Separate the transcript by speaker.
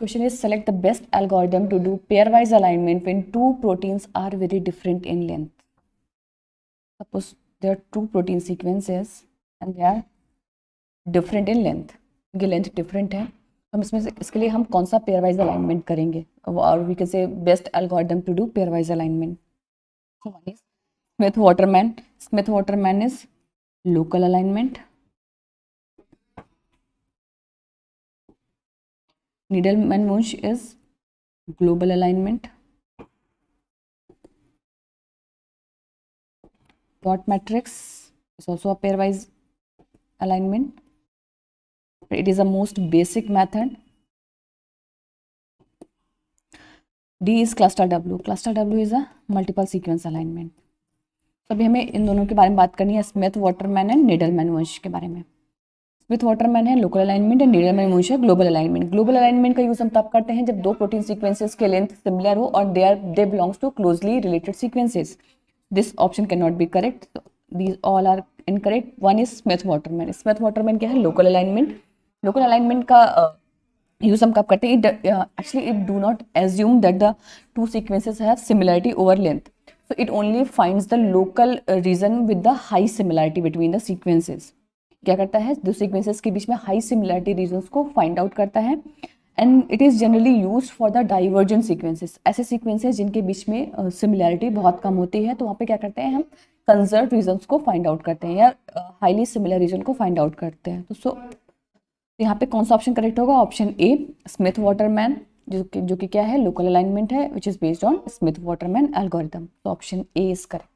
Speaker 1: Question is select the best algorithm to do pairwise alignment when two proteins are very different in length. Suppose there are two protein sequences and they are different in length. उनकी length different है हम इसमें से इसके लिए हम कौन सा पेयरवाइज अलाइनमेंट करेंगे और we can say best algorithm to do pairwise
Speaker 2: alignment Smith Waterman Smith Waterman is local alignment Needleman Wunsch is global alignment dot matrix is also a pair alignment it is a most basic method D is Clustal W Clustal W is
Speaker 1: a multiple sequence alignment तो अभी हमें इन दोनों के बारे में बात करनी है Smith Waterman and Needleman Wunsch के बारे में विथ वाटरमैन है local alignment and Needleman है ग्लोबल अलाइनमेंट ग्लोबल अलाइनमेंट का यूज़ हम तब करते हैं जब दो प्रोटीन सीक्वेंसेस के लेंथ सिमिलर हो और they are they belongs to closely related sequences this option can not be correct these all are correct one is Smith Waterman Smith Waterman क्या है लोकल अलाइनमेंट लोकल अलाइनमेंट का use हम कब करते हैं actually it do not assume that the two sequences have similarity over length so it only finds the local region with the high similarity between the sequences क्या करता है दो sequences के बीच में हाई सिमिलरिटी रीजन को find out करता है and it is generally use for the divergent sequences ऐसे सिक्वेंसेज जिनके बीच में सिमिलैरिटी uh, बहुत कम होती है तो वहाँ पे क्या करते हैं हम कंजर्व रीजन को फाइंड आउट करते हैं या हाईली सिमिलर रीजन को फाइंड आउट करते हैं तो सो so, यहाँ पे कौन सा ऑप्शन करेक्ट होगा ऑप्शन ए
Speaker 2: स्मिथ वाटरमैन जो कि जो कि क्या है लोकल अलाइनमेंट है which is based on Smith Waterman algorithm तो ऑप्शन ए इज करेक्ट